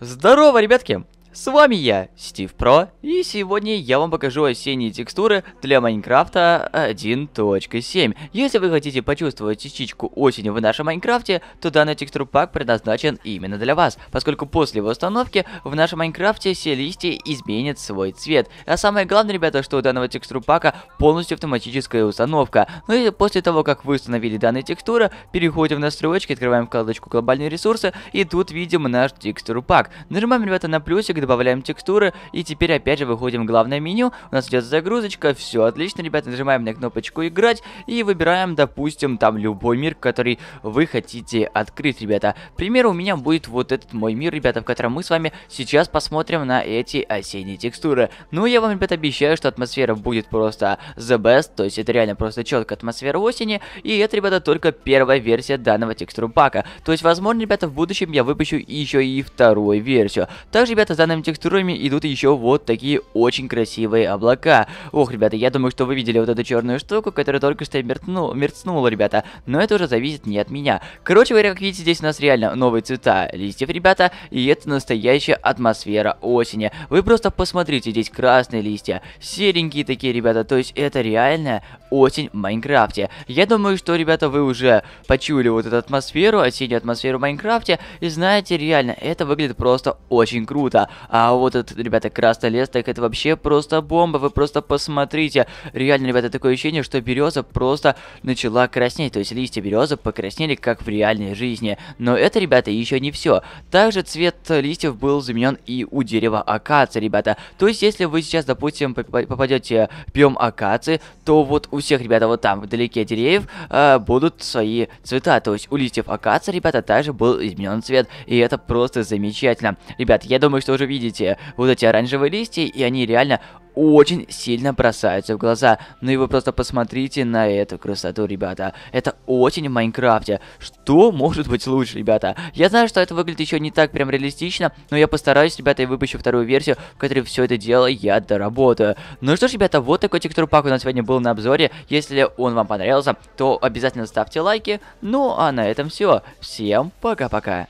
Здорово, ребятки! С вами я, Стив Про, и сегодня я вам покажу осенние текстуры для Майнкрафта 1.7. Если вы хотите почувствовать частичку осени в нашем Майнкрафте, то данный текстур пак предназначен именно для вас, поскольку после его установки в нашем Майнкрафте все листья изменят свой цвет. А самое главное, ребята, что у данного текстур пака полностью автоматическая установка. Ну и после того, как вы установили данные текстуры, переходим в настройки, открываем вкладочку глобальные ресурсы, и тут видим наш текстур пак. Нажимаем, ребята, на плюсик, добавляем текстуры, и теперь опять же выходим в главное меню, у нас идет загрузочка, все отлично, ребята нажимаем на кнопочку играть, и выбираем, допустим, там любой мир, который вы хотите открыть, ребята. пример у меня будет вот этот мой мир, ребята, в котором мы с вами сейчас посмотрим на эти осенние текстуры. Ну, я вам, ребята обещаю, что атмосфера будет просто the best, то есть это реально просто четко атмосфера осени, и это, ребята, только первая версия данного текстур пака. То есть, возможно, ребята, в будущем я выпущу еще и вторую версию. Также, ребята, с данным разными текстурами идут еще вот такие очень красивые облака. Ох, ребята, я думаю, что вы видели вот эту черную штуку, которая только что мерцну... мерцнула, ребята. Но это уже зависит не от меня. Короче говоря, как видите, здесь у нас реально новые цвета листьев, ребята. И это настоящая атмосфера осени. Вы просто посмотрите, здесь красные листья, серенькие такие, ребята. То есть это реально осень в Майнкрафте. Я думаю, что, ребята, вы уже почули вот эту атмосферу, осеннюю атмосферу в Майнкрафте. И знаете, реально, это выглядит просто очень круто. А вот этот, ребята, красный лес, так это вообще просто бомба, вы просто посмотрите. Реально, ребята, такое ощущение, что береза просто начала краснеть, то есть листья березы покраснели, как в реальной жизни. Но это, ребята, еще не все. Также цвет листьев был заменен и у дерева акации, ребята. То есть, если вы сейчас, допустим, попадете в пьем акации, то вот у всех, ребята, вот там, вдалеке деревьев, э, будут свои цвета. То есть, у листьев акации, ребята, также был изменен цвет, и это просто замечательно. ребята. я думаю, что уже видите вот эти оранжевые листья, и они реально очень сильно бросаются в глаза. Ну и вы просто посмотрите на эту красоту, ребята. Это очень в Майнкрафте. Что может быть лучше, ребята? Я знаю, что это выглядит еще не так прям реалистично, но я постараюсь, ребята, и выпущу вторую версию, в которой все это дело я доработаю. Ну что ж, ребята, вот такой текстурпак у нас сегодня был на обзоре. Если он вам понравился, то обязательно ставьте лайки. Ну а на этом все. Всем пока-пока.